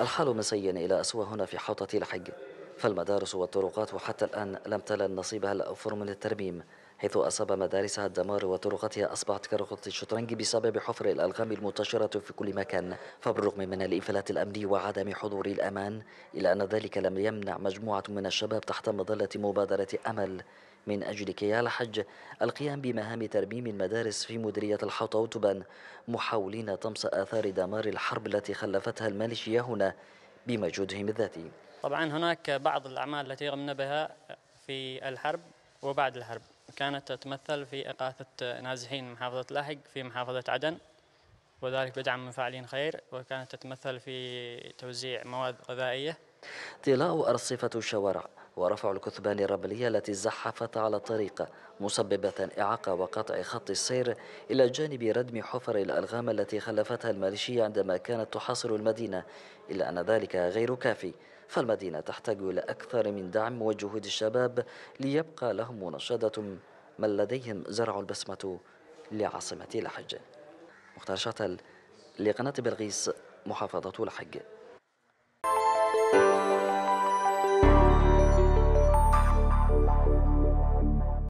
الحال مسيّن إلى أسوأ هنا في حوطة لحج فالمدارس والطرقات حتى الآن لم تلن نصيبها الأوفر من الترميم حيث أصاب مدارسها الدمار وطرقاتها أصبحت كرغة الشطرنج بسبب حفر الألغام المنتشرة في كل مكان فبالرغم من الإنفلات الأمني وعدم حضور الأمان إلا أن ذلك لم يمنع مجموعة من الشباب تحت مظلة مبادرة أمل من أجل كيال حج القيام بمهام ترميم المدارس في مديرية الحوطة وتبان محاولين طمس آثار دمار الحرب التي خلفتها الماليشيا هنا بمجهودهم الذاتي طبعا هناك بعض الأعمال التي رمنا بها في الحرب وبعد الحرب كانت تتمثل في إقاثة نازحين محافظة لاحق في محافظة عدن وذلك بدعم من فاعلين خير وكانت تتمثل في توزيع مواد غذائية طلاء أرصفة الشوارع ورفع الكثبان الرملية التي زحفت على الطريق مسببة إعاقة وقطع خط السير إلى جانب ردم حفر الألغام التي خلفتها الماليشية عندما كانت تحاصر المدينة إلا أن ذلك غير كافي فالمدينة تحتاج إلى أكثر من دعم وجهود الشباب ليبقى لهم منشدة من لديهم زرع البسمة لعاصمة لحج مختار شاطل لقناة بلغيس محافظة لحج